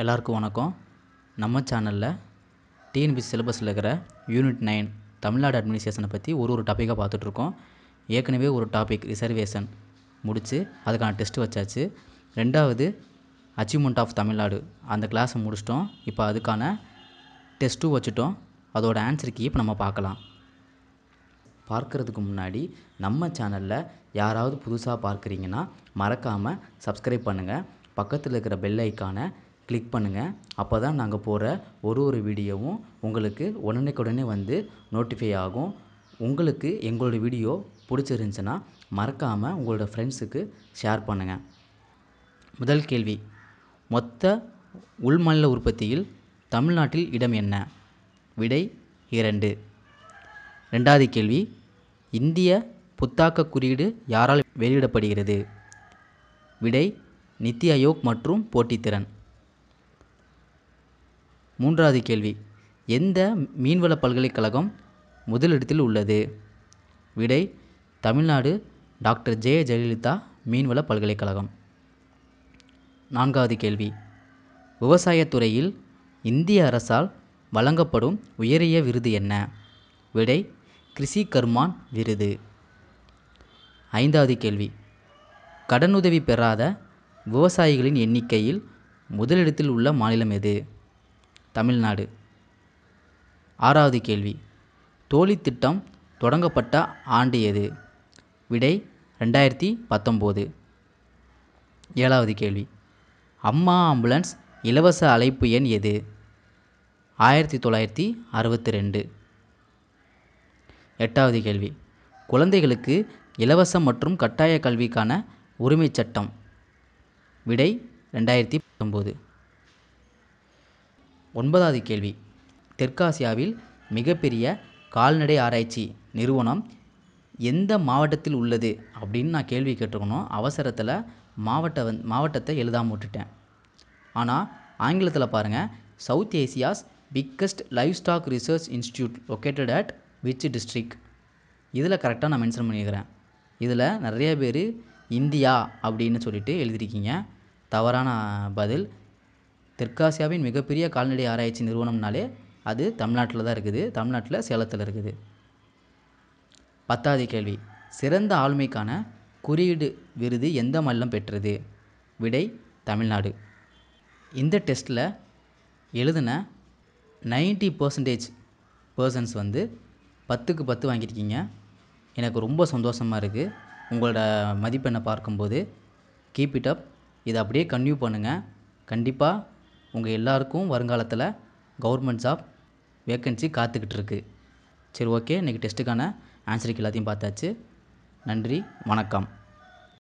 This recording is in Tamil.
எல்லாருக்கும் வணக்கம் நம்ம சேனலில் டிஎன்பிசி சிலபஸில் இருக்கிற யூனிட் நைன் தமிழ்நாடு அட்மினிஸ்ட்ரேஷனை பற்றி ஒரு ஒரு டாப்பிக்காக பார்த்துட்ருக்கோம் ஏற்கனவே ஒரு டாபிக் ரிசர்வேஷன் முடித்து அதுக்கான டெஸ்ட்டு வச்சாச்சு ரெண்டாவது அச்சீவ்மெண்ட் ஆஃப் தமிழ்நாடு அந்த கிளாஸை முடிச்சிட்டோம் இப்போ அதுக்கான டெஸ்ட்டும் வச்சுட்டோம் அதோடய ஆன்சர் கீ இப்போ நம்ம பார்க்கலாம் பார்க்குறதுக்கு முன்னாடி நம்ம சேனலில் யாராவது புதுசாக பார்க்குறீங்கன்னா மறக்காமல் சப்ஸ்கிரைப் பண்ணுங்கள் பக்கத்தில் இருக்கிற பெல் ஐக்கானை கிளிக் பண்ணுங்கள் அப்போ தான் நாங்கள் போகிற ஒரு ஒரு வீடியோவும் உங்களுக்கு உடனுக்குடனே வந்து நோட்டிஃபை ஆகும் உங்களுக்கு எங்களோட வீடியோ பிடிச்சிருந்துச்சின்னா மறக்காமல் உங்களோட ஃப்ரெண்ட்ஸுக்கு ஷேர் பண்ணுங்கள் முதல் கேள்வி மொத்த உள்மல்ல உற்பத்தியில் தமிழ்நாட்டில் இடம் என்ன விடை இரண்டு ரெண்டாவது கேள்வி இந்திய புத்தாக்க குறியீடு யாரால் வெளியிடப்படுகிறது விடை நித்தி ஆயோக் மற்றும் போட்டித்திறன் மூன்றாவது கேள்வி எந்த மீன்வள பல்கலைக்கழகம் முதலிடத்தில் உள்ளது விடை தமிழ்நாடு டாக்டர் ஜெய ஜெயலலிதா மீன்வள பல்கலைக்கழகம் நான்காவது கேள்வி விவசாயத்துறையில் இந்திய அரசால் வழங்கப்படும் உயரிய விருது என்ன விடை கிருஷி கர்மான் விருது ஐந்தாவது கேள்வி கடனுதவி பெறாத விவசாயிகளின் எண்ணிக்கையில் முதலிடத்தில் உள்ள மாநிலம் எது தமிழ்நாடு ஆறாவது கேள்வி தோழி திட்டம் தொடங்கப்பட்ட ஆண்டு எது விடை ரெண்டாயிரத்தி பத்தொம்போது ஏழாவது கேள்வி அம்மா ஆம்புலன்ஸ் இலவச அழைப்பு எண் எது ஆயிரத்தி தொள்ளாயிரத்தி அறுபத்தி ரெண்டு எட்டாவது கேள்வி குழந்தைகளுக்கு இலவச மற்றும் கட்டாய கல்விக்கான உரிமைச் சட்டம் விடை ரெண்டாயிரத்தி பத்தொம்போது ஒன்பதாவது கேள்வி தெற்காசியாவில் மிகப்பெரிய கால்நடை ஆராய்ச்சி நிறுவனம் எந்த மாவட்டத்தில் உள்ளது அப்படின்னு நான் கேள்வி கேட்டிருக்கணும் அவசரத்தில் மாவட்ட வந் மாவட்டத்தை எழுதாமல் விட்டுட்டேன் ஆனால் ஆங்கிலத்தில் பாருங்கள் south Asia's biggest livestock research institute located at which district இதில் கரெக்டாக நான் மென்ஷன் பண்ணியிருக்கிறேன் இதில் நிறைய பேர் இந்தியா அப்படின்னு சொல்லிட்டு எழுதியிருக்கீங்க தவறான பதில் தெற்காசியாவின் மிகப்பெரிய கால்நடை ஆராய்ச்சி நிறுவனம்னாலே அது தமிழ்நாட்டில் தான் இருக்குது தமிழ்நாட்டில் சேலத்தில் இருக்குது பத்தாவது கேள்வி சிறந்த ஆளுமைக்கான குறியீடு விருது எந்த மாநிலம் பெற்றது விடை தமிழ்நாடு இந்த டெஸ்ட்டில் எழுதின நைன்ட்டி பர்சன்டேஜ் பர்சன்ஸ் வந்து பத்துக்கு பத்து வாங்கியிருக்கீங்க எனக்கு ரொம்ப சந்தோஷமாக இருக்குது உங்களோட மதிப்பெண்ணை பார்க்கும்போது கீப் இட் அப் இதை அப்படியே கன்யூ பண்ணுங்கள் கண்டிப்பாக உங்கள் எல்லாருக்கும் வருங்காலத்தில் கவர்மெண்ட் ஜாப் வேக்கன்சி காத்துக்கிட்டு இருக்கு சரி ஓகே இன்றைக்கி டெஸ்ட்டுக்கான ஆன்சருக்கு எல்லாத்தையும் பார்த்தாச்சு நன்றி வணக்கம்